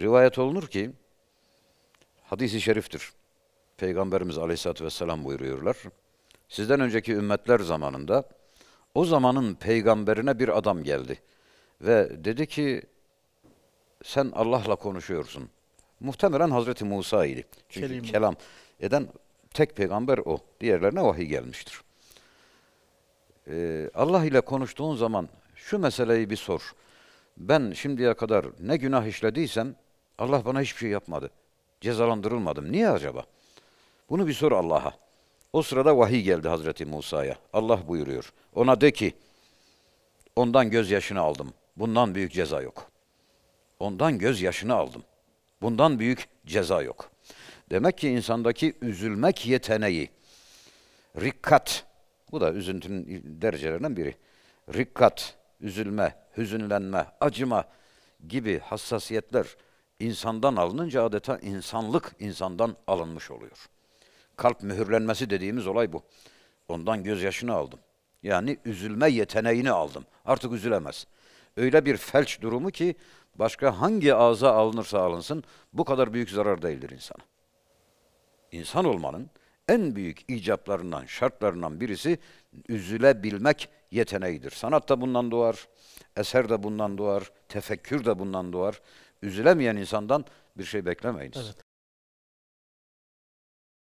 Rivayet olunur ki, hadisi şeriftir. Peygamberimiz aleyhissalatü vesselam buyuruyorlar. Sizden önceki ümmetler zamanında o zamanın peygamberine bir adam geldi. Ve dedi ki sen Allah'la konuşuyorsun. Muhtemelen Hazreti Musa idi. Çünkü Kelim. kelam eden tek peygamber o. Diğerlerine vahiy gelmiştir. Ee, Allah ile konuştuğun zaman şu meseleyi bir sor. Ben şimdiye kadar ne günah işlediysem Allah bana hiçbir şey yapmadı. Cezalandırılmadım. Niye acaba? Bunu bir sor Allah'a. O sırada vahiy geldi Hazreti Musa'ya. Allah buyuruyor. Ona de ki, ondan gözyaşını aldım. Bundan büyük ceza yok. Ondan gözyaşını aldım. Bundan büyük ceza yok. Demek ki insandaki üzülmek yeteneği, rikkat, bu da üzüntünün derecelerinden biri. Rikkat, üzülme, hüzünlenme, acıma gibi hassasiyetler insandan alınınca adeta insanlık insandan alınmış oluyor. Kalp mühürlenmesi dediğimiz olay bu. Ondan gözyaşını aldım. Yani üzülme yeteneğini aldım. Artık üzülemez. Öyle bir felç durumu ki başka hangi ağza alınırsa alınsın bu kadar büyük zarar değildir insana. İnsan olmanın en büyük icaplarından, şartlarından birisi üzülebilmek yeteneğidir. Sanat da bundan doğar, eser de bundan doğar, tefekkür de bundan doğar. Üzülemeyen insandan bir şey beklemeyiniz. Evet.